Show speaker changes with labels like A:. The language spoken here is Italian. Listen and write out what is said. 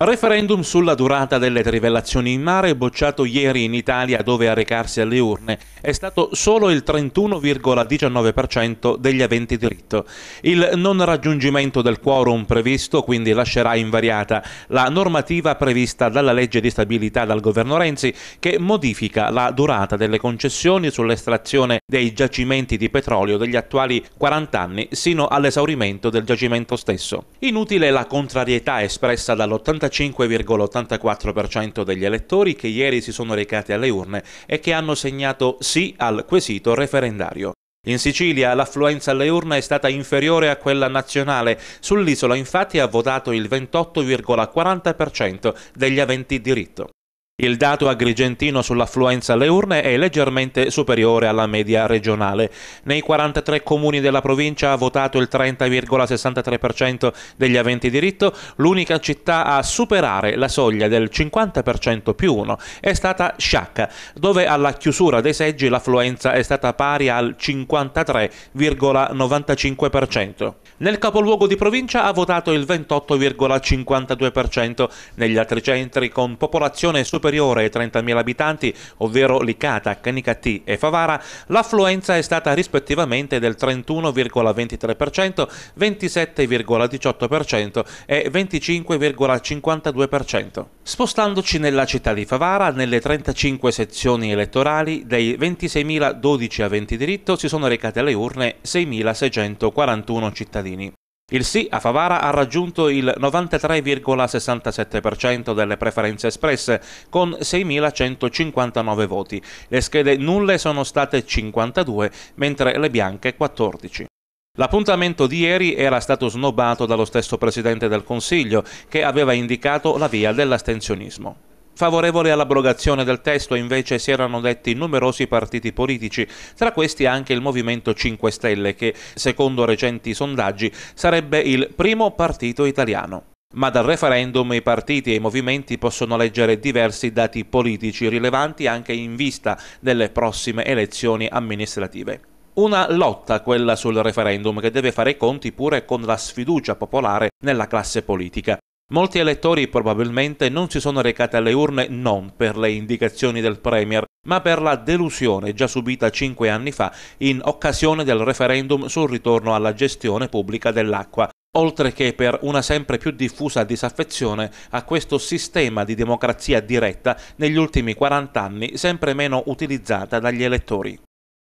A: Referendum sulla durata delle trivellazioni in mare bocciato ieri in Italia dove a recarsi alle urne è stato solo il 31,19% degli aventi diritto. Il non raggiungimento del quorum previsto quindi lascerà invariata la normativa prevista dalla legge di stabilità dal governo Renzi che modifica la durata delle concessioni sull'estrazione dei giacimenti di petrolio degli attuali 40 anni sino all'esaurimento del giacimento stesso. Inutile la contrarietà espressa dall'85 45,84% degli elettori che ieri si sono recati alle urne e che hanno segnato sì al quesito referendario. In Sicilia l'affluenza alle urne è stata inferiore a quella nazionale, sull'isola infatti ha votato il 28,40% degli aventi diritto. Il dato agrigentino sull'affluenza alle urne è leggermente superiore alla media regionale. Nei 43 comuni della provincia ha votato il 30,63% degli aventi diritto, l'unica città a superare la soglia del 50% più 1 è stata Sciacca, dove alla chiusura dei seggi l'affluenza è stata pari al 53,95%. Nel capoluogo di provincia ha votato il 28,52%, negli altri centri con popolazione superiore superiore ai 30.000 abitanti, ovvero Licata, Canicati e Favara, l'affluenza è stata rispettivamente del 31,23%, 27,18% e 25,52%. Spostandoci nella città di Favara, nelle 35 sezioni elettorali, dei 26.012 aventi diritto si sono recate alle urne 6.641 cittadini. Il sì a Favara ha raggiunto il 93,67% delle preferenze espresse con 6.159 voti. Le schede nulle sono state 52, mentre le bianche 14. L'appuntamento di ieri era stato snobbato dallo stesso Presidente del Consiglio, che aveva indicato la via dell'astensionismo. Favorevoli all'abrogazione del testo invece si erano detti numerosi partiti politici, tra questi anche il Movimento 5 Stelle che, secondo recenti sondaggi, sarebbe il primo partito italiano. Ma dal referendum i partiti e i movimenti possono leggere diversi dati politici rilevanti anche in vista delle prossime elezioni amministrative. Una lotta quella sul referendum che deve fare i conti pure con la sfiducia popolare nella classe politica. Molti elettori probabilmente non si sono recati alle urne non per le indicazioni del Premier, ma per la delusione già subita cinque anni fa in occasione del referendum sul ritorno alla gestione pubblica dell'acqua, oltre che per una sempre più diffusa disaffezione a questo sistema di democrazia diretta negli ultimi 40 anni sempre meno utilizzata dagli elettori.